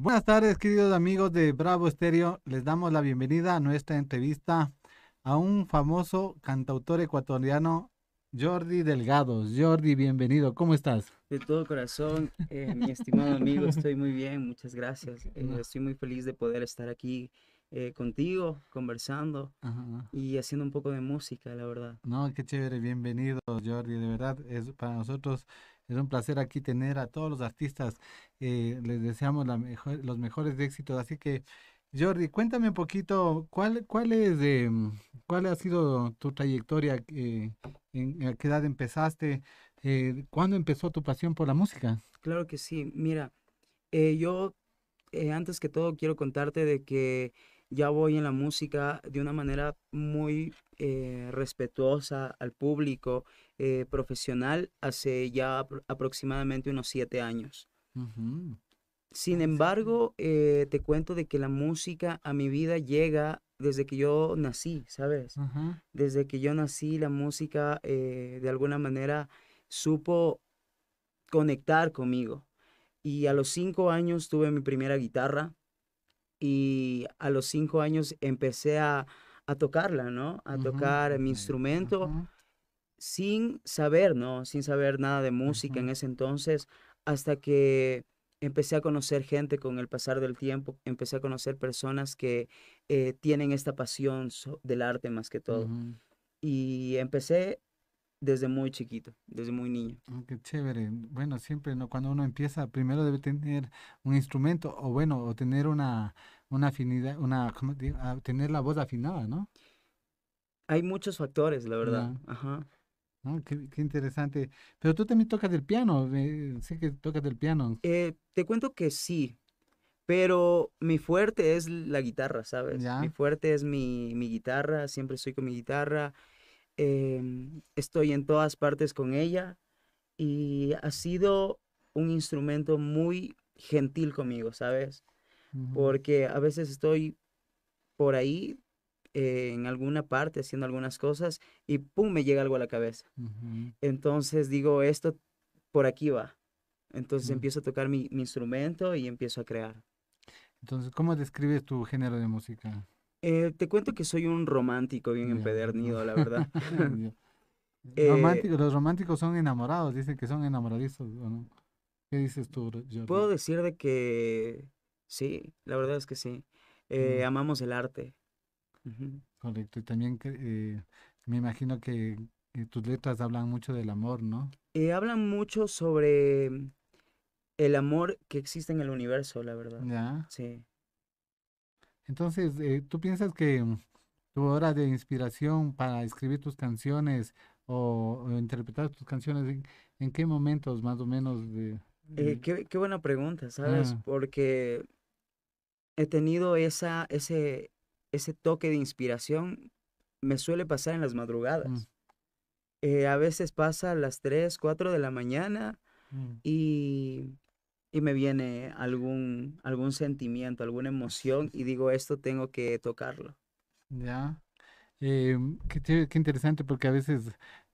Buenas tardes, queridos amigos de Bravo Estéreo. Les damos la bienvenida a nuestra entrevista a un famoso cantautor ecuatoriano, Jordi Delgado. Jordi, bienvenido. ¿Cómo estás? De todo corazón, eh, mi estimado amigo, estoy muy bien, muchas gracias. Eh, estoy muy feliz de poder estar aquí eh, contigo, conversando y haciendo un poco de música, la verdad. No, qué chévere, bienvenido Jordi, de verdad, es para nosotros es un placer aquí tener a todos los artistas. Eh, les deseamos los mejores éxitos. Así que, Jordi, cuéntame un poquito, ¿cuál, cuál, es, de mm, cuál ha sido tu trayectoria? Eh, en, ¿A qué edad empezaste? Eh, ¿Cuándo empezó tu pasión por la música? Claro que sí. Mira, yo antes que todo quiero contarte de que ya voy en la música de una manera muy respetuosa al público eh, profesional hace ya aproximadamente unos siete años. Sin embargo, eh, te cuento de que la música a mi vida llega desde que yo nací, ¿sabes? Desde que yo nací, la música eh, de alguna manera supo conectar conmigo. Y a los cinco años tuve mi primera guitarra y a los cinco años empecé a, a tocarla, ¿no? A tocar mi instrumento sin saber, ¿no? Sin saber nada de música en ese entonces, hasta que empecé a conocer gente con el pasar del tiempo, empecé a conocer personas que eh, tienen esta pasión del arte más que todo. Y empecé desde muy chiquito, desde muy niño. Oh, qué chévere. Bueno, siempre ¿no? cuando uno empieza, primero debe tener un instrumento o bueno, o tener una, afinidad, una, ¿cómo digo? Ah, tener la voz afinada, ¿no? Hay muchos factores, la verdad. Ajá. Ah, qué, interesante. Pero tú también tocas el piano, eh, sé que tocas el piano. Eh, te cuento que sí, pero mi fuerte es la guitarra, ¿sabes? Mi fuerte es mi, guitarra, siempre estoy con mi guitarra, em, estoy en todas partes con ella y ha sido un instrumento muy gentil conmigo, ¿sabes? Porque a veces estoy por ahí en alguna parte haciendo algunas cosas y pum, me llega algo a la cabeza. Entonces digo, esto por aquí va. Entonces empiezo a tocar mi, instrumento y empiezo a crear. Entonces, ¿cómo describes tu género de música? Eh, te cuento que soy un romántico bien empedernido, la verdad. Eh, los románticos son enamorados, dicen que son enamoradizos, ¿Qué dices tú, Puedo decir de que sí, la verdad es que sí. Eh, amamos el arte. Correcto. Y también eh, me imagino que eh, tus letras hablan mucho del amor, ¿no? Eh, hablan mucho sobre el amor que existe en el universo, la verdad. Ya. Sí. Entonces, ¿tú piensas que tu hora de inspiración para escribir tus canciones o, interpretar tus canciones, ¿en, qué momentos más o menos? qué, buena pregunta, ¿sabes? Ah. Porque he tenido esa, ese, ese toque de inspiración me suele pasar en las mm. madrugadas. Eh, a veces pasa a las 3, 4 de la mañana mm. y, me viene algún, algún sentimiento, alguna emoción y digo, esto tengo que tocarlo. Ya. Em, qué, interesante porque a veces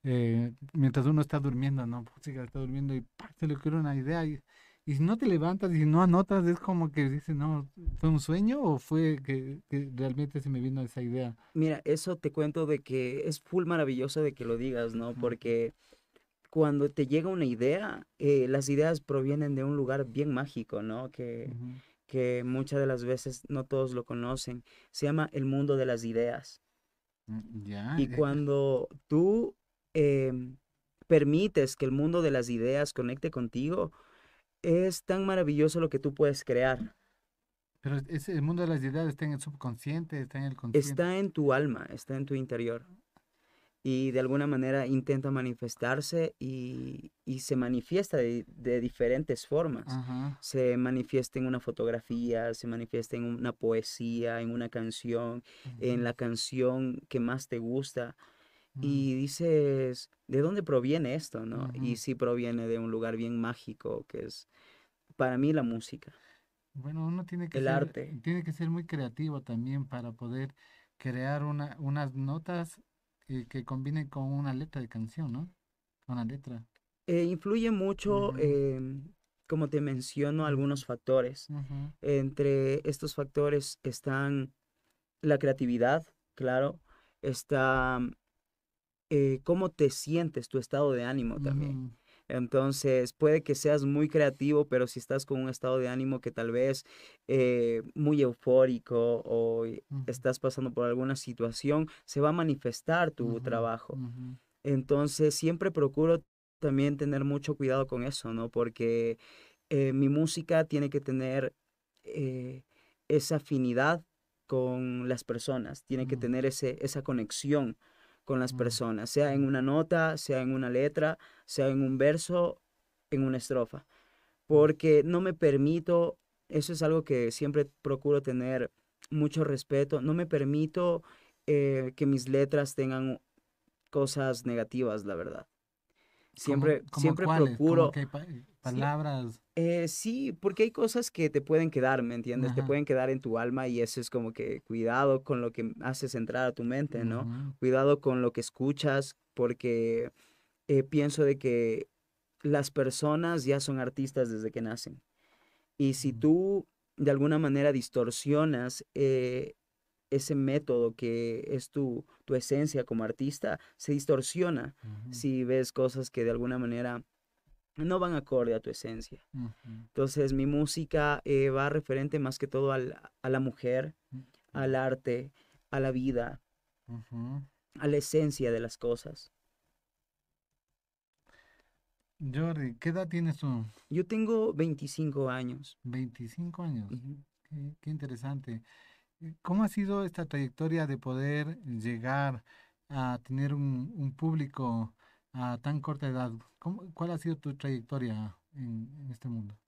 eh, mientras uno está durmiendo, ¿no? Sí, pues, está durmiendo y ¡pah! se le ocurre una idea y y si no te levantas y no anotas, es como que dices, no, ¿fue un sueño o fue que, realmente se me vino esa idea? Mira, eso te cuento de que es full maravilloso de que lo digas, ¿no? Porque cuando te llega una idea, eh, las ideas provienen de un lugar bien mágico, ¿no? Que, que muchas de las veces no todos lo conocen. Se llama el mundo de las ideas. Mm, ya. Y cuando tú em, permites que el mundo de las ideas conecte contigo, es tan maravilloso lo que tú puedes crear. Pero el mundo de las ideas está en el subconsciente, está en el consciente. Está en tu alma, está en tu interior. Y de alguna manera intenta manifestarse y, se manifiesta de, diferentes formas. Se manifiesta en una fotografía, se manifiesta en una poesía, en una canción, en la canción que más te gusta y dices, ¿de dónde proviene esto? ¿no? Y si proviene de un lugar bien mágico, que es para mí la música. Bueno, uno tiene que, el ser, arte. Tiene que ser muy creativo también para poder crear una, unas notas eh, que combinen con una letra de canción, ¿no? Con la letra. Eh, influye mucho, em, como te menciono, algunos factores. Entre estos factores están la creatividad, claro, está eh, cómo te sientes, tu estado de ánimo también. Entonces, puede que seas muy creativo, pero si estás con un estado de ánimo que tal vez eh, muy eufórico o e, estás pasando por alguna situación, se va a manifestar tu trabajo. Entonces, siempre procuro también tener mucho cuidado con eso, ¿no? Porque eh, mi música tiene que tener esa afinidad con las personas, tiene que tener esa conexión con las personas, sea en una nota, sea en una letra, sea en un verso, en una estrofa. Mm. Porque no me permito, eso es algo que siempre procuro tener mucho respeto, no me permito eh, que mis letras tengan cosas negativas, la verdad. Siempre, siempre procuro palabras. Eh, sí, porque hay cosas que te pueden quedar, ¿me entiendes? Te pueden quedar en tu alma y eso es como que cuidado con lo que haces entrar a tu mente, ¿no? Cuidado con lo que escuchas, porque eh, pienso de que las personas ya son artistas desde que nacen. Y si mm. tú de alguna manera distorsionas eh, ese método que es tu, tu esencia como artista, se distorsiona si ves cosas que de alguna manera no van acorde a tu esencia. Entonces mi música eh, va referente más que todo a la mujer, al arte, a la vida, a la esencia de las cosas. Jordi, ¿qué edad tienes tú? Yo tengo 25 años. 25 años. Qué, interesante. Eh, ¿Cómo ha sido esta trayectoria de poder llegar a tener un, un público a tan corta edad? ¿Cuál ha sido tu trayectoria en, este mundo?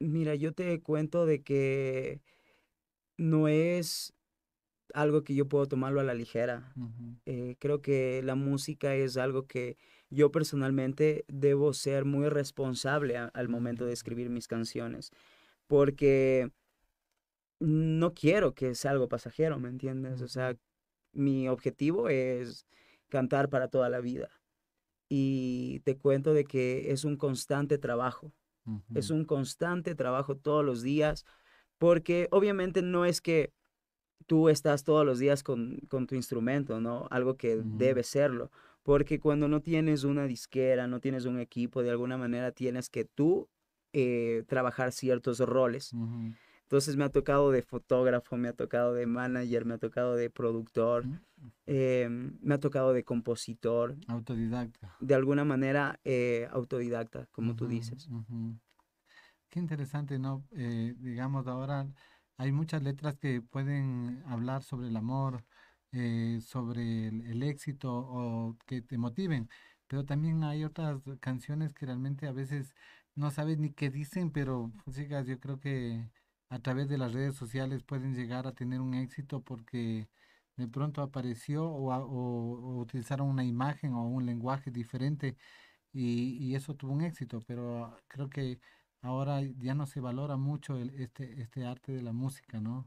Mira, yo te cuento de que no es algo que yo puedo tomarlo a la ligera. Eh, creo que la música es algo que yo personalmente debo ser muy responsable al momento de escribir mis canciones, porque no quiero que sea algo pasajero, ¿me entiendes? O sea, mi objetivo es cantar para toda la vida y te cuento de que es un constante trabajo. Es un constante trabajo todos los días, porque obviamente no es que tú estás todos los días con, con tu instrumento, ¿no? Algo que debe serlo, porque cuando no tienes una disquera, no tienes un equipo, de alguna manera tienes que tú eh, trabajar ciertos roles. Entonces me ha tocado de fotógrafo, me ha tocado de manager, me ha tocado de productor, mm. em, me ha tocado de compositor. Autodidacta. De alguna manera eh, autodidacta, como tú dices. Qué interesante, ¿no? Eh, digamos, ahora hay muchas letras que pueden hablar sobre el amor, eh, sobre el, el éxito o que te motiven, pero también hay otras canciones que realmente a veces no sabes ni qué dicen, pero, chicas, pues, yo creo que a través de las redes sociales pueden llegar a tener un éxito porque de pronto apareció o, utilizaron una imagen o un lenguaje diferente y, eso tuvo un éxito, pero creo que ahora ya no se valora mucho este, este arte de la música, ¿no?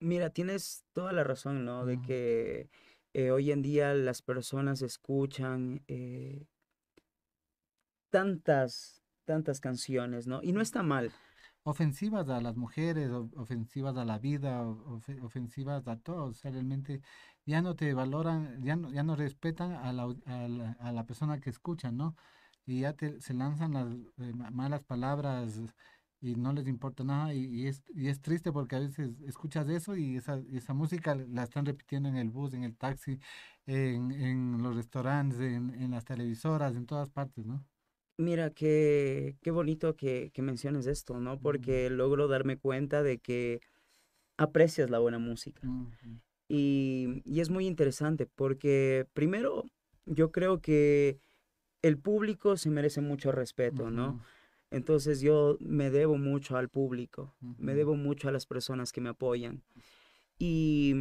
Mira, tienes toda la razón, ¿no? De que eh, hoy en día las personas escuchan eh, tantas, tantas canciones, ¿no? Y no está mal ofensivas a las mujeres, ofensivas a la vida, ofensivas a todos, realmente ya no te valoran, ya no, ya no respetan a la, a la, persona que escucha, ¿no? Y ya te, se lanzan las eh, malas palabras y no les importa nada y, es, es triste porque a veces escuchas eso y esa, esa música la están repitiendo en el bus, en el taxi, en, en los restaurantes, en las televisoras, en todas partes, ¿no? Mira, qué, qué bonito que, menciones esto, ¿no? Porque logro darme cuenta de que aprecias la buena música. y, es muy interesante porque, primero, yo creo que el público se merece mucho respeto, ¿no? Entonces yo me debo mucho al público, me debo mucho a las personas que me apoyan. Y,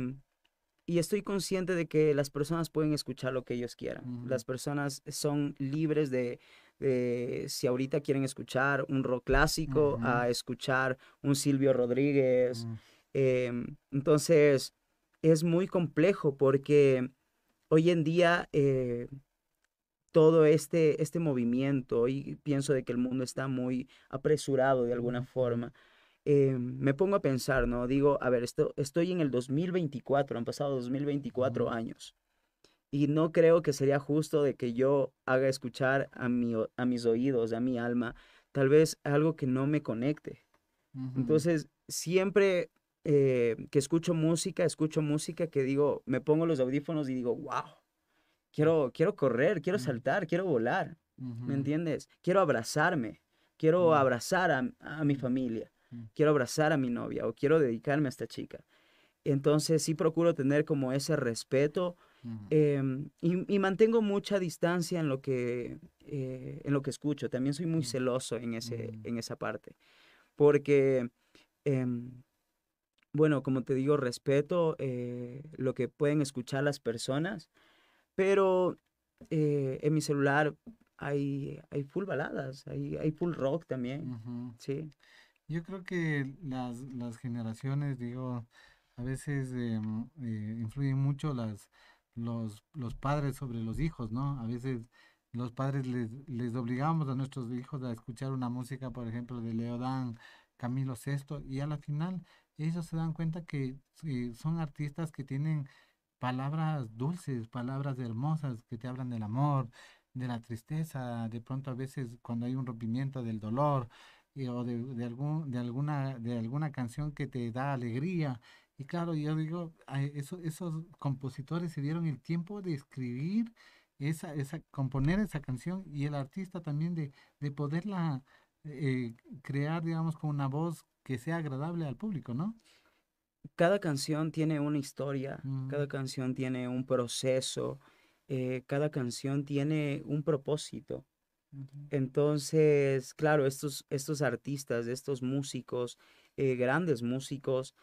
y estoy consciente de que las personas pueden escuchar lo que ellos quieran. Las personas son libres de eh, si ahorita quieren escuchar un rock clásico, a escuchar un Silvio Rodríguez. Mm. Em, entonces, es muy complejo porque hoy en día eh, todo este, este movimiento, y pienso de que el mundo está muy apresurado de alguna forma. Eh, me pongo a pensar, ¿no? Digo, a ver, estoy en el 2024, han pasado 2024 años. Y no creo que sería justo de que yo haga escuchar a, mi, a mis oídos, a mi alma, tal vez algo que no me conecte. Entonces, siempre eh, que escucho música, escucho música que digo, me pongo los audífonos y digo, wow, quiero, quiero correr, quiero saltar, quiero volar, ¿me entiendes? Quiero abrazarme, quiero abrazar a, a, mi familia, mm. quiero abrazar a mi novia o quiero dedicarme a esta chica. Entonces sí procuro tener como ese respeto Em, y, y, mantengo mucha distancia en lo que, eh, en lo que escucho. También soy muy mm. celoso en, ese, mm. en esa parte. Porque, em, bueno, como te digo, respeto eh, lo que pueden escuchar las personas, pero eh, en mi celular hay, hay full baladas, hay, hay full rock también. Sí. Yo creo que las, las generaciones, digo, a veces em, influyen mucho las, los, los padres sobre los hijos, ¿no? A veces los padres les, obligamos a nuestros hijos a escuchar una música, por ejemplo, de Leodán, Camilo VI, y a la final ellos se dan cuenta que eh, son artistas que tienen palabras dulces, palabras hermosas, que te hablan del amor, de la tristeza, de pronto a veces cuando hay un rompimiento del dolor eh, o de, de, de, alguna, de alguna canción que te da alegría y claro, yo digo, esos, esos compositores se dieron el tiempo de escribir, esa, componer esa canción y el artista también de, poderla eh, crear, digamos, con una voz que sea agradable al público, ¿no? Cada canción tiene una historia, cada mm. canción tiene un proceso, eh, cada canción tiene un propósito. Entonces, claro, estos, estos artistas, estos músicos, eh, grandes músicos,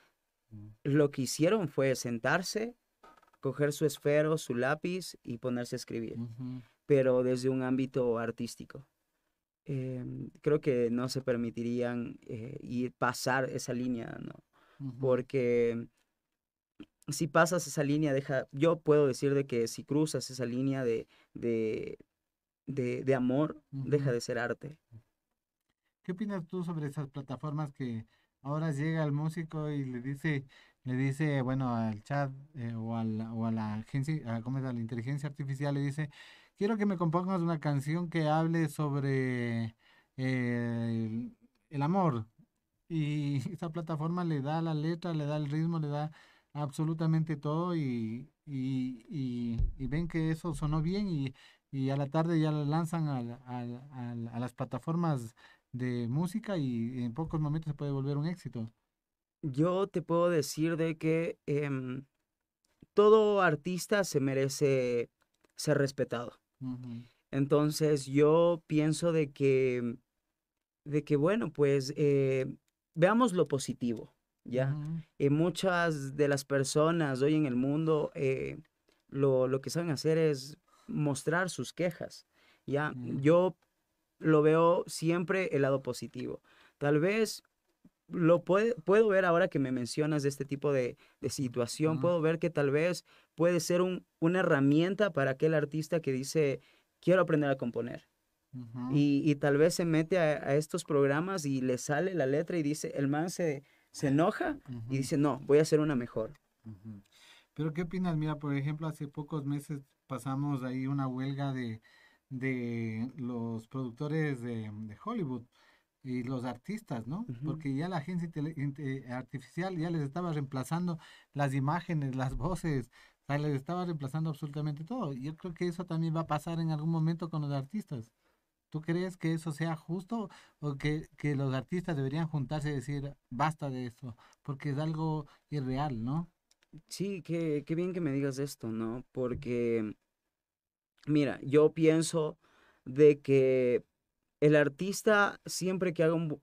lo que hicieron fue sentarse, coger su esfero, su lápiz y ponerse a escribir, pero desde un ámbito artístico. Em, creo que no se permitirían ir eh, pasar esa línea, ¿no? Porque si pasas esa línea, deja, yo puedo decir de que si cruzas esa línea de, de, amor, deja de ser arte. ¿Qué opinas tú sobre esas plataformas que Ahora llega el músico y le dice, le dice, bueno, al chat eh, o, a la, agencia, la inteligencia artificial, le dice, quiero que me compongas una canción que hable sobre eh, el, amor. Y esa plataforma le da la letra, le da el ritmo, le da absolutamente todo y, ven que eso sonó bien y, a la tarde ya lo lanzan a, a las plataformas de música y en pocos momentos se puede volver un éxito. Yo te puedo decir de que em, todo artista se merece ser respetado. Entonces yo pienso de que, de que bueno, pues eh, veamos lo positivo, ¿ya? Eh, muchas de las personas hoy en el mundo eh, lo, que saben hacer es mostrar sus quejas, ¿ya? Yo lo veo siempre el lado positivo. Tal vez lo puedo ver ahora que me mencionas de este tipo de, situación, puedo ver que tal vez puede ser un, una herramienta para aquel artista que dice, quiero aprender a componer. y, tal vez se mete a, estos programas y le sale la letra y dice, el man se, se enoja y dice, no, voy a hacer una mejor. Pero ¿qué opinas? Mira, por ejemplo, hace pocos meses pasamos ahí una huelga de, de los productores de, Hollywood y los artistas, ¿no? Porque ya la agencia eh, artificial ya les estaba reemplazando las imágenes, las voces, o sea, les estaba reemplazando absolutamente todo. Yo creo que eso también va a pasar en algún momento con los artistas. ¿Tú crees que eso sea justo o que, los artistas deberían juntarse y decir, basta de esto? Porque es algo irreal, ¿no? Sí, qué bien que me digas esto, ¿no? Porque Mira, yo pienso de que el artista siempre que haga un,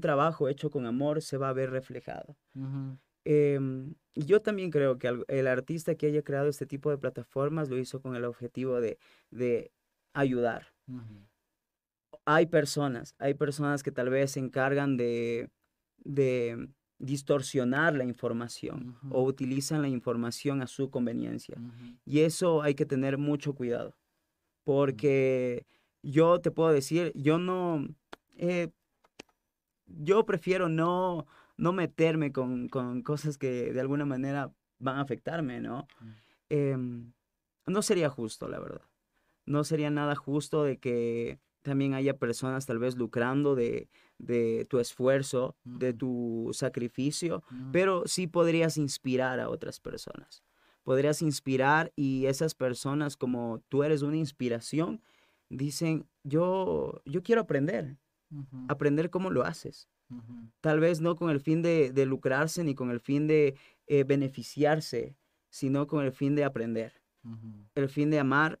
trabajo hecho con amor se va a ver reflejado. Em, yo también creo que el artista que haya creado este tipo de plataformas lo hizo con el objetivo de, ayudar. Hay personas, hay personas que tal vez se encargan de distorsionar la información o utilizan la información a su conveniencia. Y eso hay que tener mucho cuidado, porque yo te puedo decir, yo no, eh, yo prefiero no, no meterme con, cosas que de alguna manera van a afectarme, ¿no? Em, no sería justo, la verdad. No sería nada justo de que también haya personas tal vez lucrando de, tu esfuerzo, de mm. tu sacrificio, mm. pero sí podrías inspirar a otras personas. Podrías inspirar y esas personas, como tú eres una inspiración, dicen, yo, yo quiero aprender, aprender cómo lo haces. Tal vez no con el fin de, lucrarse ni con el fin de eh, beneficiarse, sino con el fin de aprender, el fin de amar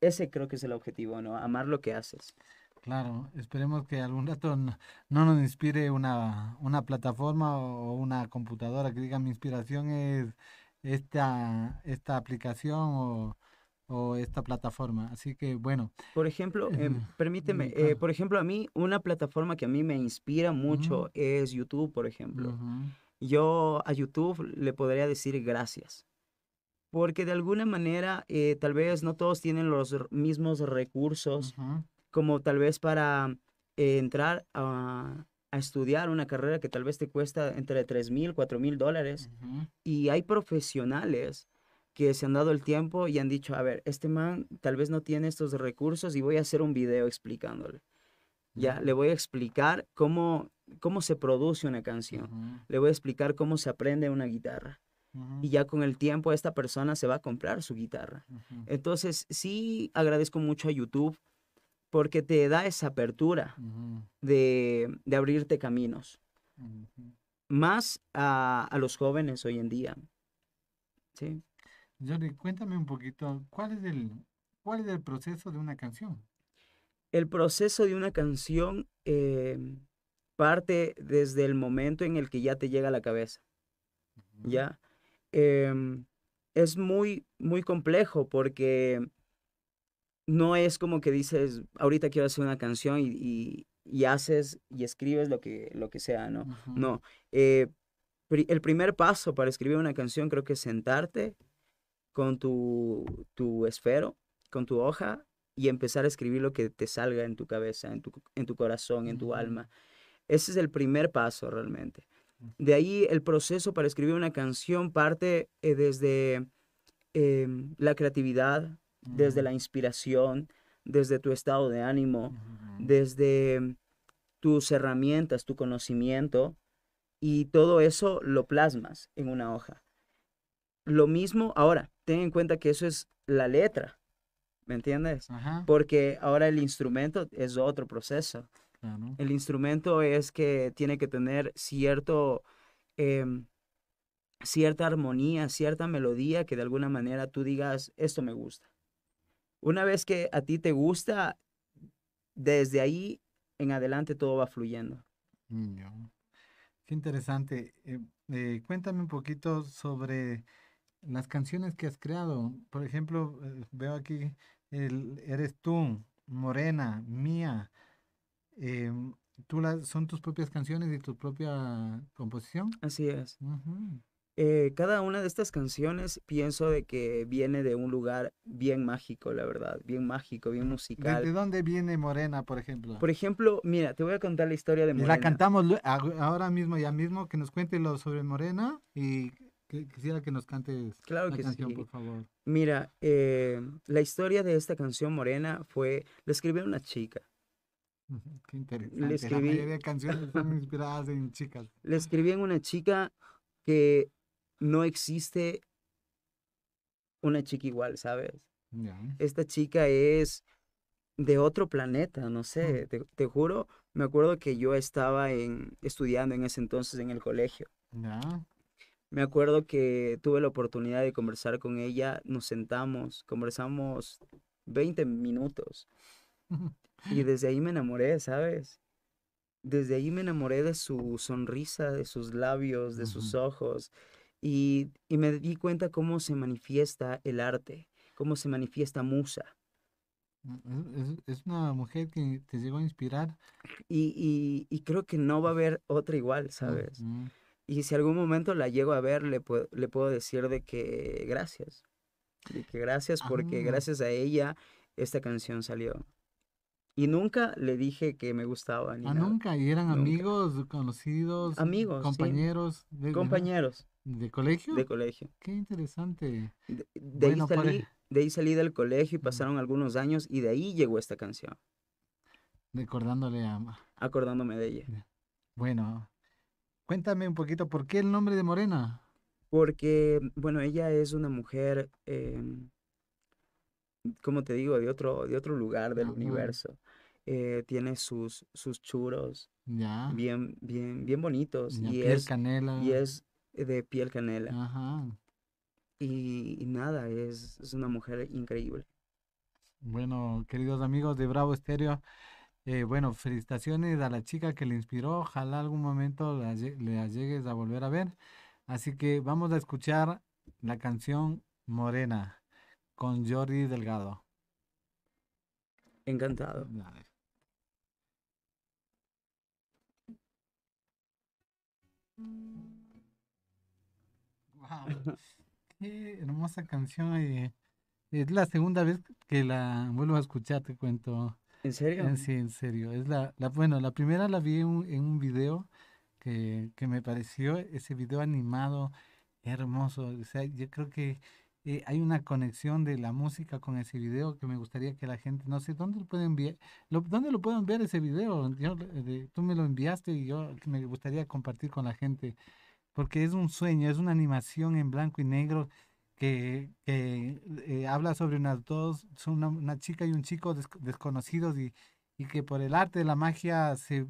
ese creo que es el objetivo, ¿no? Amar lo que haces. Claro, esperemos que algún rato no, nos inspire una, una, plataforma o una computadora que diga mi inspiración es esta, esta aplicación o, o esta plataforma. Así que bueno. Por ejemplo, em, eh, permíteme, eh, por ejemplo, a mí una plataforma que a mí me inspira mucho es YouTube, por ejemplo. Yo a YouTube le podría decir gracias porque de alguna manera eh, tal vez no todos tienen los mismos recursos como tal vez para eh, entrar a, estudiar una carrera que tal vez te cuesta entre 3 mil, 4 mil dólares. Y hay profesionales que se han dado el tiempo y han dicho, a ver, este man tal vez no tiene estos recursos y voy a hacer un video explicándole. Ya, le voy a explicar cómo, cómo se produce una canción. Le voy a explicar cómo se aprende una guitarra y ya con el tiempo esta persona se va a comprar su guitarra. Entonces, sí agradezco mucho a YouTube porque te da esa apertura de, abrirte caminos. Más a, los jóvenes hoy en día. Sí. cuéntame un poquito, ¿cuál es el, cuál es el proceso de una canción? El proceso de una canción eh, parte desde el momento en el que ya te llega a la cabeza. ¿Ya? Em, es muy, muy complejo porque no es como que dices, ahorita quiero hacer una canción y, y, haces y escribes lo que, lo que sea, ¿no? No. Eh, el primer paso para escribir una canción creo que es sentarte con tu, tu esfero, con tu hoja y empezar a escribir lo que te salga en tu cabeza, en tu, en tu corazón, en tu alma. Ese es el primer paso realmente. De ahí el proceso para escribir una canción parte eh, desde em, la creatividad, desde la inspiración, desde tu estado de ánimo, desde em, tus herramientas, tu conocimiento, y todo eso lo plasmas en una hoja. Lo mismo ahora, ten en cuenta que eso es la letra, ¿me entiendes? Porque ahora el instrumento es otro proceso. El instrumento es que tiene que tener cierto, em, cierta armonía, cierta melodía que de alguna manera tú digas, esto me gusta. Una vez que a ti te gusta, desde ahí en adelante todo va fluyendo. Mm, Qué interesante. Eh, eh, cuéntame un poquito sobre las canciones que has creado. Por ejemplo, eh, veo aquí Eres tú, Morena, Mía. Em, tú son tus propias canciones y tu propia composición. Así es. Eh, cada una de estas canciones pienso de que viene de un lugar bien mágico, la verdad, bien mágico, bien musical. ¿De, dónde viene Morena, por ejemplo? Por ejemplo, mira, te voy a contar la historia de Morena. La cantamos ahora mismo, ya mismo, que nos cuente lo sobre Morena y quisiera que nos cantes claro canción, por favor. Mira, eh, la historia de esta canción Morena fue, la escribió una chica. Qué interesante. Le escribí, en Le escribí en una chica que no existe una chica igual, ¿sabes? Esta chica es de otro planeta, no sé, te, juro, me acuerdo que yo estaba en, estudiando en ese entonces en el colegio. Me acuerdo que tuve la oportunidad de conversar con ella, nos sentamos, conversamos 20 minutos y desde ahí me enamoré, ¿sabes? Desde ahí me enamoré de su sonrisa, de sus labios, de sus ojos. Y, y, me di cuenta cómo se manifiesta el arte, cómo se manifiesta Musa. Mm, mm, es, una mujer que te llegó a inspirar. Y, y, y, creo que no va a haber otra igual, ¿sabes? Y si algún momento la llego a ver, le, puedo, le puedo decir de que gracias. Y que gracias porque ah. gracias a ella esta canción salió. Y nunca le dije que me gustaba. Ni ah, nunca. Y eran amigos, conocidos. Amigos. Compañeros. De, compañeros. ¿De, colegio? De colegio. Qué interesante. De, ahí salí, de, ahí salí, del colegio y pasaron algunos años y de ahí llegó esta canción. Recordándole a... Acordándome de ella. Bueno, cuéntame un poquito, ¿por qué el nombre de Morena? Porque, bueno, ella es una mujer... Em, como te digo, de otro, de otro lugar del universo. Eh, tiene sus, sus churos ya. Bien, bien, bien bonitos. y es, Y es de piel canela. Y, nada, es, es una mujer increíble. Bueno, queridos amigos de Bravo Estéreo, eh, bueno, felicitaciones a la chica que le inspiró. Ojalá algún momento le llegues a volver a ver. Así que vamos a escuchar la canción Morena con Jordi Delgado. Encantado. Wow. Qué hermosa canción. es la segunda vez que la vuelvo a escuchar, te cuento. ¿En serio? Eh, sí, en serio. Es la, bueno, la primera la vi en un, en video que, que, me pareció ese video animado hermoso. O sea, yo creo que eh, hay una conexión de la música con ese video que me gustaría que la gente, no sé, ¿dónde lo pueden ver? ¿Dónde lo pueden ver ese video? Eh, tú me lo enviaste y yo me gustaría compartir con la gente, porque es un sueño, es una animación en blanco y negro que, que eh, habla sobre unas dos, son una, chica y un chico desconocidos y, y que por el arte de la magia se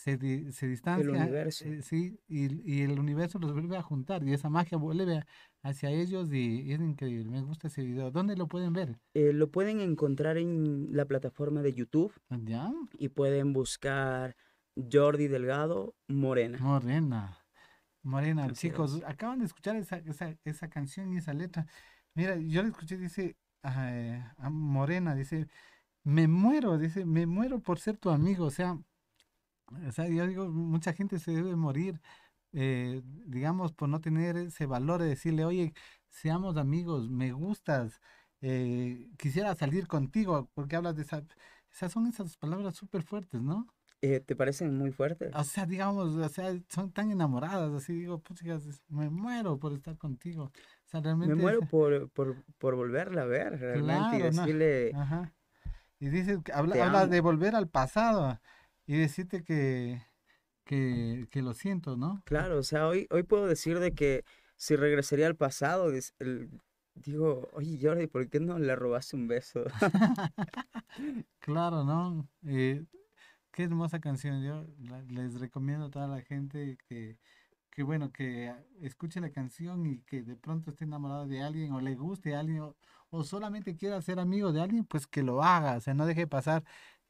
se, se distancia. El universo. Eh, sí, y, el universo los vuelve a juntar y esa magia vuelve hacia ellos y, es increíble. Me gusta ese video. ¿Dónde lo pueden ver? Eh, lo pueden encontrar en la plataforma de YouTube. Ah, ¿Ya? Y pueden buscar Jordi Delgado Morena. Morena. Morena, chicos, acaban de escuchar esa, esa, canción y esa letra. Mira, yo le escuché, dice a ah, eh, ah, Morena, dice, me muero, dice, me muero por ser tu amigo, o sea, o sea, yo digo, mucha gente se debe morir, eh, digamos, por no tener ese valor de decirle, oye, seamos amigos, me gustas, eh, quisiera salir contigo, porque hablas de o Esas son esas palabras súper fuertes, ¿no? Eh, ¿Te parecen muy fuertes? O sea, digamos, o sea, son tan enamoradas, así digo, pues, me muero por estar contigo. O sea, realmente... Me muero por, por, volverla a ver, realmente, y decirle... Ajá. Y dices, habla, de volver al pasado y decirte que, que, que, lo siento, ¿no? Claro, o sea, hoy, hoy puedo decir de que si regresaría al pasado, digo, oye Jordi, ¿por qué no le robaste un beso? claro, ¿no? Eh, qué hermosa canción. Yo les recomiendo a toda la gente que, que, bueno, que ah, escuche la canción y que de pronto esté enamorado de alguien o le guste a alguien o, o solamente quiera ser amigo de alguien, pues que lo haga. O sea, no deje pasar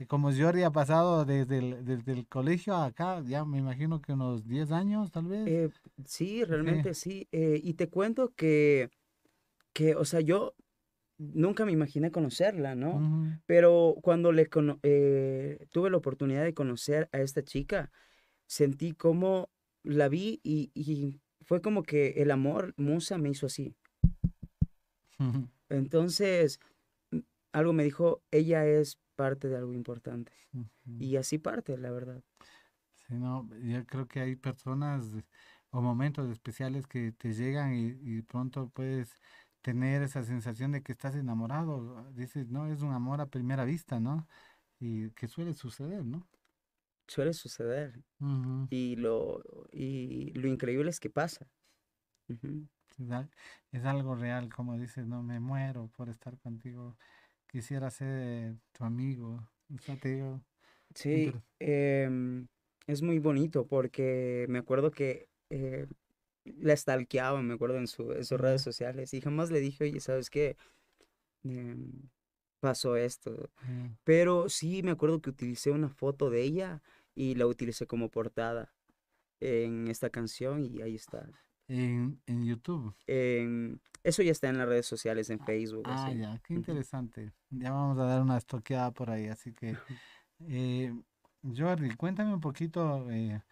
como Jordi ha pasado desde el, colegio acá, ya me imagino que unos 10 años tal vez. Eh, sí, realmente sí. Eh, y te cuento que, que, o sea, yo nunca me imaginé conocerla, ¿no? Pero cuando le eh, tuve la oportunidad de conocer a esta chica, sentí como la vi y, fue como que el amor, Musa, me hizo así. Entonces, mm, algo me dijo, ella es parte de algo importante. Y así parte, la verdad. Sí, no, yo creo que hay personas o momentos especiales que te llegan y, pronto puedes tener esa sensación de que estás enamorado. Ah, dices, no, es un amor a primera vista, ¿no? Y que suele suceder, ¿no? Suele suceder. y, lo, y lo increíble es que pasa. es, algo real, como dices, no me muero por estar contigo quisiera ser tu amigo. sí, em, es muy bonito porque me acuerdo que eh, la stalkeaba, me acuerdo, en, sus redes sociales y jamás le dije, oye, ¿sabes qué? Em, pasó esto. Pero sí me acuerdo que utilicé una foto de ella y la utilicé como portada en esta canción y ahí está. En, en YouTube. En, eso ya está en las redes sociales, en ah, Facebook. Ah, ya, qué interesante. Ya vamos a dar una estoqueada por ahí, así que... Eh, Jordi, cuéntame un poquito... Eh,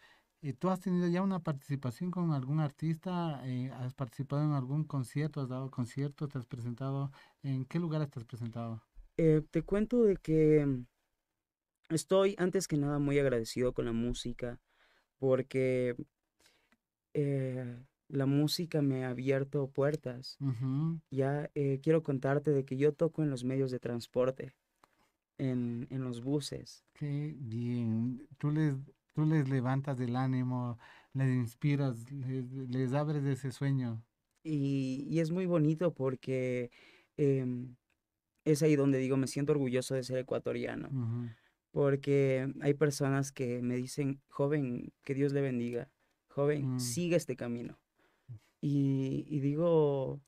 eh, ¿Tú has tenido ya una participación con algún artista? Eh, ¿Has participado en algún concierto? ¿Has dado concierto ¿Te has presentado? ¿En qué lugar estás presentado? te cuento de que mm, estoy antes que nada muy agradecido con la música porque la música me ha abierto puertas. Ya eh, quiero contarte de que yo toco en los medios de transporte, en, los buses. Qué bien. Tú les, tú les levantas el ánimo, les inspiras, les, abres ese sueño. Y, es muy bonito porque em, es ahí donde digo, me siento orgulloso de ser ecuatoriano. Porque hay personas que me dicen, joven, que Dios le bendiga, joven, mm. sigue este camino. Y, digo,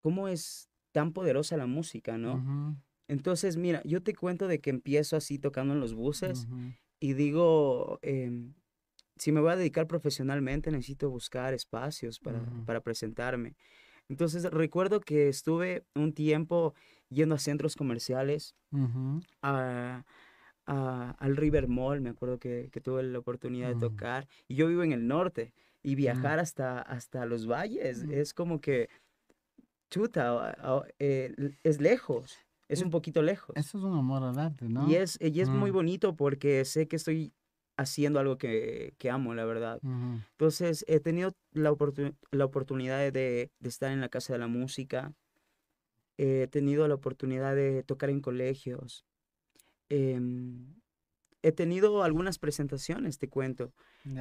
¿cómo es tan poderosa la música, no? Entonces, mira, yo te cuento de que empiezo así tocando en los buses y digo, em, si me voy a dedicar profesionalmente necesito buscar espacios para, presentarme. Entonces recuerdo que estuve un tiempo yendo a centros comerciales, al River Mall, me acuerdo que, tuve la oportunidad de mm. tocar, y yo vivo en el norte y viajar hasta, hasta los valles. Mm. Es como que, chuta, eh, es lejos. Es e un poquito lejos. Eso es un amor al ¿no? Y es, y es muy mm. bonito porque sé que estoy haciendo algo que, que, amo, la verdad. Entonces, he tenido la, la oportunidad de, de, estar en la Casa de la Música, he tenido la oportunidad de tocar en colegios, em, he tenido algunas presentaciones, te cuento.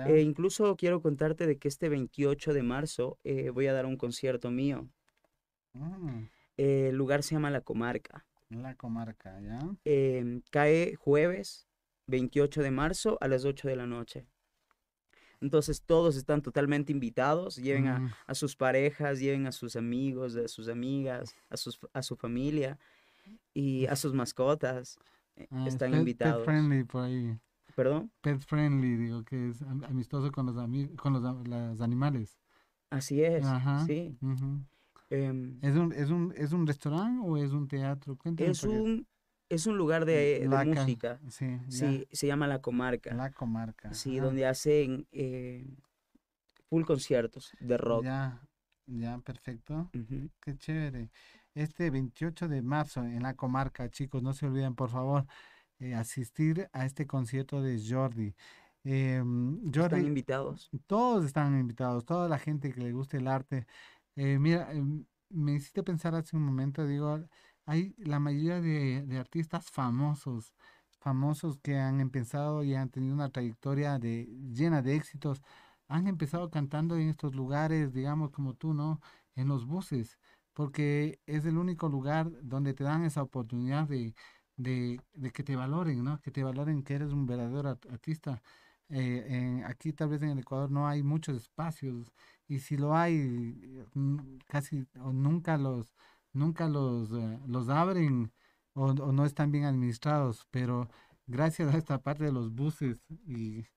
Eh, incluso quiero contarte de que este 28 de marzo eh, voy a dar un concierto mío. Mm. el lugar se llama La Comarca. La Comarca, ¿ya? Em, cae jueves 28 de marzo a las 8 de la noche. Entonces todos están totalmente invitados, lleven mm. a, sus parejas, lleven a sus amigos, a sus amigas, a su familia y a sus mascotas. Eh, mm, están pet, invitados. Pet friendly por ahí. ¿Perdón? Pet friendly, digo, que es amistoso con los, con los animales. Así es, sí. Em, ¿Es, un, es, un, restaurante o es un teatro? es un, lugar de, música. Sí, se llama La Comarca. La Comarca. Sí, donde hacen eh, full conciertos de rock. Ya, ya, perfecto. Qué chévere este 28 de marzo en la comarca. Chicos, no se olviden, por favor, eh, asistir a este concierto de Jordi. Em, están invitados. Todos están invitados, toda la gente que le guste el arte. Eh, mira, em, me hiciste pensar hace un momento, digo, hay la mayoría de, artistas famosos, famosos que han empezado y han tenido una trayectoria de, llena de éxitos, han empezado cantando en estos lugares, digamos como tú, ¿no? En los buses porque es el único lugar donde te dan esa oportunidad de, que te valoren, ¿no? Que te valoren que eres un verdadero artista. Eh, aquí tal vez en el Ecuador no hay muchos espacios y si lo hay eh, casi o nunca los nunca los, eh, los abren o, no están bien administrados pero gracias a esta parte de los buses y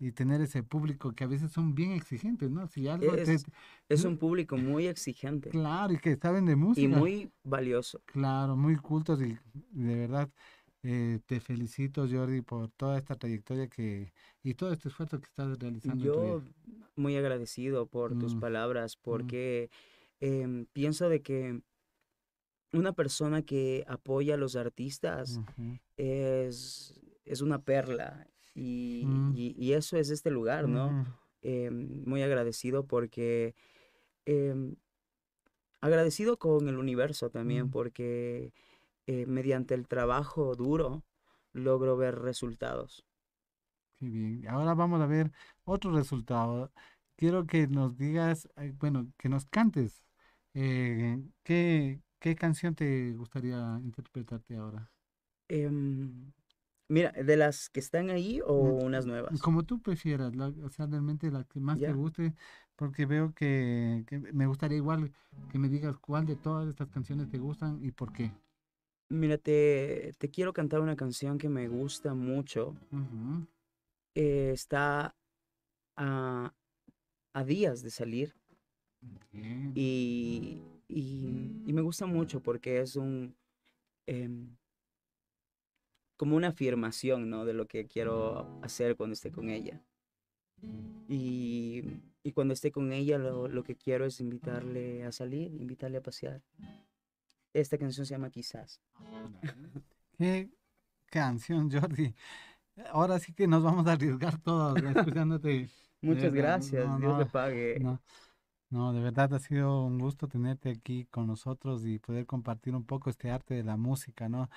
y tener ese público que a veces son bien exigentes, ¿no? Si algo es, un público muy exigente. Claro, y que saben de música. Y muy valioso. Claro, muy culto. y de verdad eh, te felicito Jordi por toda esta trayectoria que y todo este esfuerzo que estás realizando. Yo muy agradecido por tus mm, palabras mm. porque em, pienso de que una persona que apoya a los artistas es, es una perla Mm. Y, y, eso es este lugar, ¿no? Mm. Em, muy agradecido porque... Em, agradecido con el universo también mm. porque eh, mediante el trabajo duro logro ver resultados. Qué bien. Ahora vamos a ver otro resultado. Quiero que nos digas, eh, bueno, que nos cantes. Eh, ¿qué, ¿qué, canción te gustaría interpretarte ahora? Em, Mira, ¿de las que están ahí o unas nuevas? Como tú prefieras, o sea, realmente la que más te guste, porque veo que, me gustaría igual que me digas cuál de todas estas canciones te gustan y por qué. Mira, te, quiero cantar una canción que me gusta mucho. Eh, está a, días de salir. Y, me gusta mucho porque es un... Em, como una afirmación, ¿no? De lo que quiero hacer cuando esté con ella. Y, y cuando esté con ella, lo, lo, que quiero es invitarle a salir, invitarle a pasear. Esta canción se llama Quizás. Qué canción, Jordi. Ahora sí que nos vamos a arriesgar todos escuchándote. Muchas gracias, Dios le pague. No, de verdad ha sido un gusto tenerte aquí con nosotros y poder compartir un poco este arte de la música, ¿no?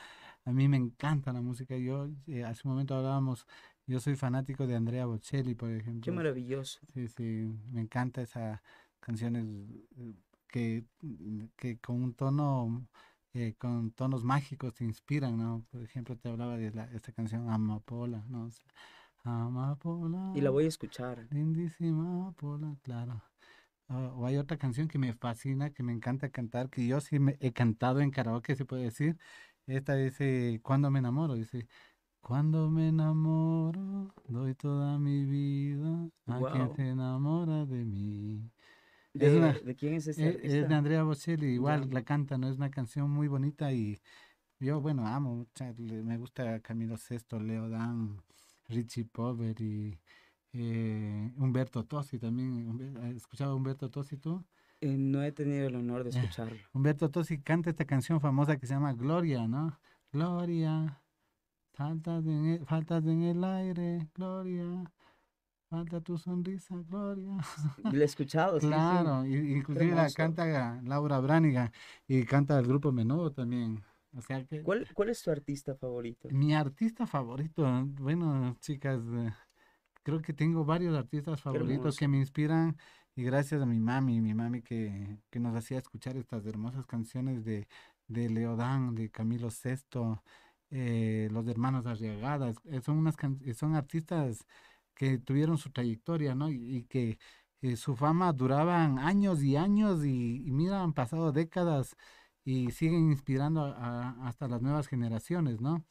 A mí me encanta la música. Yo, eh, hace un momento hablábamos, yo soy fanático de Andrea Bocelli, por ejemplo. Qué maravilloso. Sí, sí, me encanta esas canciones mm, que, con un tono, eh, con tonos mágicos te inspiran, ¿no? Por ejemplo, te hablaba de esta canción Amapola, ¿no? Amapola. Y la voy a escuchar. Lindísima Amapola, claro. Ah, o hay otra canción que me fascina, que me encanta cantar, que yo sí me he cantado en karaoke, se puede decir. Esta dice, ¿cuándo me enamoro? Dice, cuando me enamoro, doy toda mi vida a quien se enamora de mí. ¿De, es ¿de quién es esta? E, es, de Andrea Bocelli, igual la canta, ¿no? Es una canción muy bonita y yo, bueno, amo, me gusta Camilo Sesto, Leo Dan, Richie Pover eh, Humberto Tosi también. Eh, ¿Has escuchado a Humberto Tosi tú? Eh, no he tenido el honor de escucharlo. Humberto Tosi canta esta canción famosa que se llama Gloria, ¿no? Gloria, faltas en el, el aire, Gloria. Falta tu sonrisa, Gloria. ¿Y la he escuchado, Claro, inclusive la canta Laura Brániga y canta el grupo Menudo también. O ¿Cuál, ¿Cuál es tu artista favorito? Mi artista favorito, bueno, chicas, creo que tengo varios artistas favoritos que me inspiran y gracias a mi mami, mi mami que, que nos hacía escuchar estas hermosas canciones de, de Leodán, de Camilo VI, eh, los hermanos Arriagadas, eh, son, unas eh, son artistas que tuvieron su trayectoria, ¿no? Y, que su fama duraban años y años y, mira, han pasado décadas y siguen inspirando hasta las nuevas generaciones, ¿no?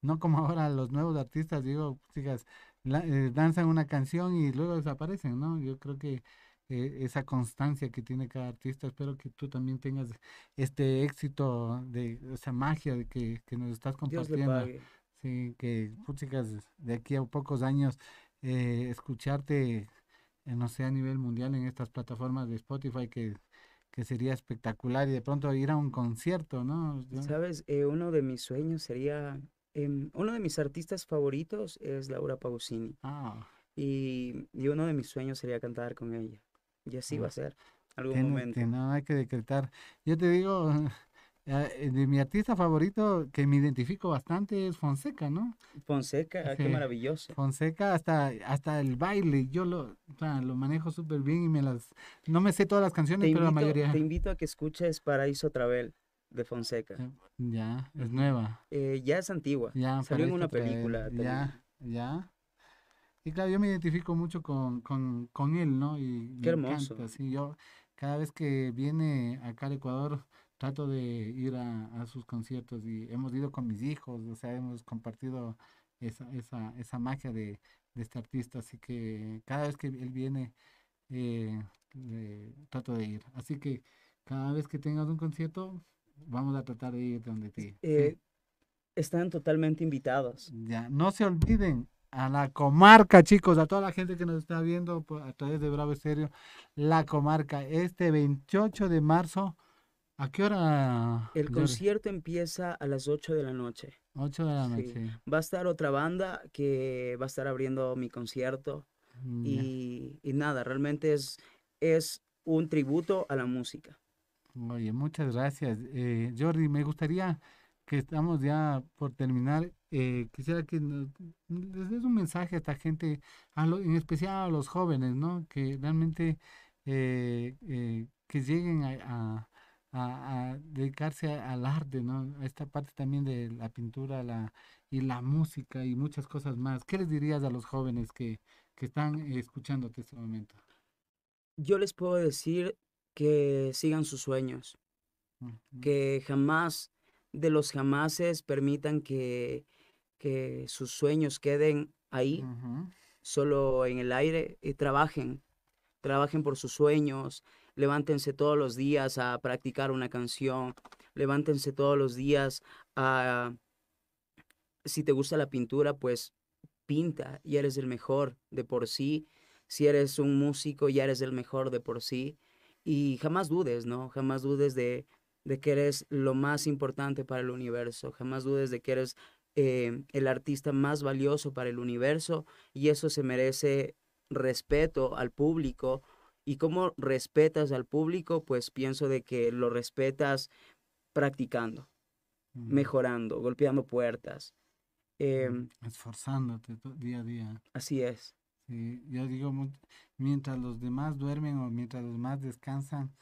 No como ahora los nuevos artistas, digo, sigas danzan eh, una canción y luego desaparecen, ¿no? Yo creo que eh, esa constancia que tiene cada artista, espero que tú también tengas este éxito de esa magia de que, que nos estás compartiendo. Sí, que chicas, de aquí a pocos años eh, escucharte, no sé, a nivel mundial en estas plataformas de Spotify que que sería espectacular y de pronto ir a un concierto, ¿no? Sabes, uno de mis sueños sería Em, uno de mis artistas favoritos es Laura Pausini. Ah. Y, uno de mis sueños sería cantar con ella. Y así va a ser. Algún momento. no hay que decretar. Yo te digo, ah, eh, de mi artista favorito que me identifico bastante es Fonseca, ¿no? Fonseca, ah, qué maravilloso. Fonseca hasta, hasta el baile, yo lo, lo manejo súper bien y me las, no me sé todas las canciones, pero la mayoría. Te invito a que escuches Paraíso Travel de Fonseca. Ya, es nueva. Eh, ya es antigua. Ya, Salió en una película. Ya, ya. Y claro, yo me identifico mucho con, él, ¿no? Y Qué hermoso. Encanta, yo cada vez que viene acá al Ecuador trato de ir a, sus conciertos y hemos ido con mis hijos, o sea, hemos compartido esa, esa, esa magia de, este artista, así que cada vez que él viene eh, trato de ir. Así que cada vez que tengas un concierto, Vamos a tratar de ir donde ti. Eh, están totalmente invitados. Ya, no se olviden a la comarca, chicos, a toda la gente que nos está viendo a través de Bravo Estéreo, la comarca, este 28 de marzo. ¿A qué hora? El concierto empieza a las 8 de la noche. 8 de la noche. Va a estar otra banda que va a estar abriendo mi concierto. Mm, y, y, nada, realmente es, es un tributo a la música oye muchas gracias. Eh, Jordi, me gustaría que estamos ya por terminar. Eh, quisiera que mm, les des un mensaje a esta gente, en especial a los jóvenes, ¿no? Que realmente eh, que lleguen a, dedicarse al arte, ¿no? A esta parte también de la pintura y la música y muchas cosas más. ¿Qué les dirías a los jóvenes que, que están escuchándote este momento? Yo les puedo decir que sigan sus sueños, que jamás de los jamases permitan que, sus sueños queden ahí, solo en el aire, y trabajen, trabajen por sus sueños, levántense todos los días a practicar una canción, levántense todos los días a... Si te gusta la pintura, pues pinta, y eres el mejor de por sí. Si eres un músico, ya eres el mejor de por sí y jamás dudes, ¿no? Jamás dudes de, de que eres lo más importante para el universo, jamás dudes de que eres eh, el artista más valioso para el universo y eso se merece respeto al público. ¿Y cómo respetas al público? Pues pienso de que lo respetas practicando, mejorando, golpeando puertas. Em Esforzándote día a día. Así es. Sí, yo digo, mientras los demás duermen o mientras los demás descansan,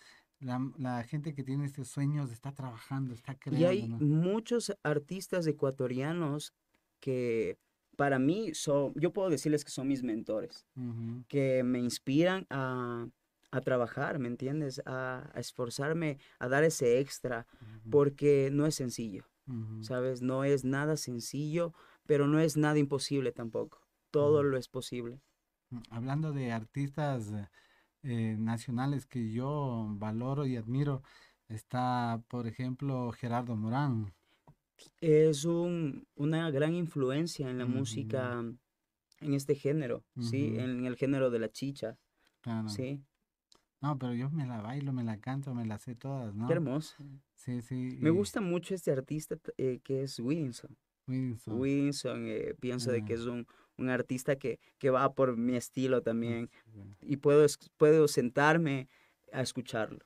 la, la, gente que tiene estos sueños está trabajando, está creando. Y hay muchos artistas ecuatorianos que para mí son, yo puedo decirles que son mis mentores, que me inspiran a, trabajar, ¿me entiendes? A, esforzarme, a dar ese extra, porque no es sencillo, ¿sabes? No es nada sencillo, pero no es nada imposible tampoco. Todo lo es posible. Mm, hablando de artistas eh, nacionales que yo valoro y admiro, está, por ejemplo, Gerardo Morán. Es un, una gran influencia en la música, en este género, ¿sí? En, el género de la chicha, No, pero yo me la bailo, me la canto, me la sé todas, ¿no? Qué hermoso. Sí, sí. Me gusta mucho este artista eh, que es Wilson. Wilson. Wilson, eh, pienso de que ah. es un, un artista que, va por mi estilo ah, también y puedo, puedo sentarme a escucharlo.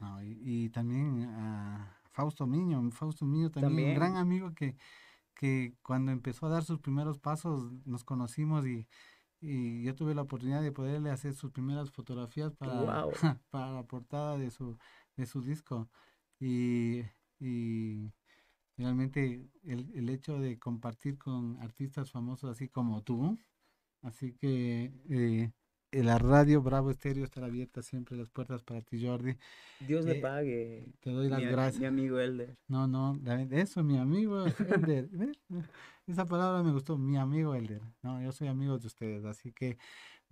Ah, y, también a ah, Fausto Miño, Fausto Miño también, un gran amigo que, que cuando empezó a dar sus primeros pasos nos conocimos y, yo tuve la oportunidad de poderle hacer sus primeras fotografías para, para la portada de su, de su disco. y realmente el, el, hecho de compartir con artistas famosos así como tú. Así que eh, la radio Bravo Estéreo estará abierta siempre las puertas para ti, Jordi. Dios le eh, pague. Te doy las gracias. Mi amigo Elder. No, no, eso, mi amigo Elder. Esa palabra me gustó, mi amigo Elder. No, yo soy amigo de ustedes, así que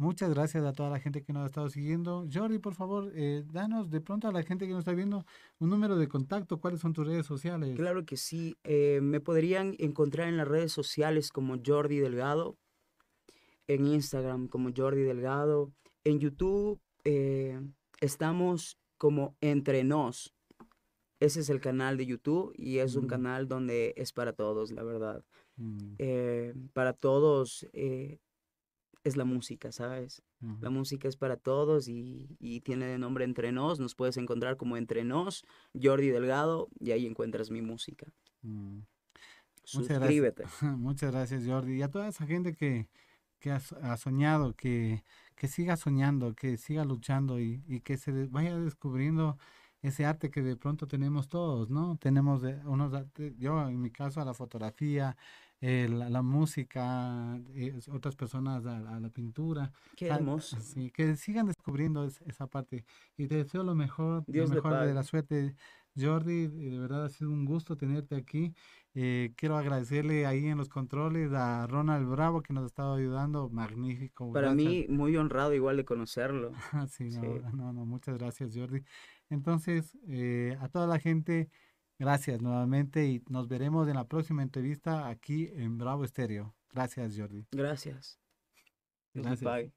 Muchas gracias a toda la gente que nos ha estado siguiendo. Jordi, por favor, eh, danos de pronto a la gente que nos está viendo un número de contacto. ¿Cuáles son tus redes sociales? Claro que sí. Eh, me podrían encontrar en las redes sociales como Jordi Delgado, en Instagram como Jordi Delgado, en YouTube eh, estamos como Entre Nos. Ese es el canal de YouTube y es un mm. canal donde es para todos, la verdad. Mm. para todos es la música, ¿sabes? La música es para todos y, y, tiene de nombre Entre Nos. Nos puedes encontrar como Entre Nos, Jordi Delgado, y ahí encuentras mi música. Mm. Suscríbete. Muchas gracias. Jordi. Y a toda esa gente que, ha, soñado, que, siga soñando, que siga luchando y, que se vaya descubriendo ese arte que de pronto tenemos todos, ¿no? Tenemos unos, yo en mi caso a la fotografía, eh, la, música, eh, otras personas a, la pintura. Qué hermoso. que sigan descubriendo esa parte. Y te deseo lo mejor, Dios lo mejor de la suerte. Jordi, de verdad ha sido un gusto tenerte aquí. Eh, quiero agradecerle ahí en los controles a Ronald Bravo que nos ha estado ayudando. Magnífico. Para mí, muy honrado igual de conocerlo. sí, no, no, muchas gracias Jordi. Entonces, a toda la gente, Gracias nuevamente y nos veremos en la próxima entrevista aquí en Bravo Estéreo. Gracias, Jordi. Gracias. Bye.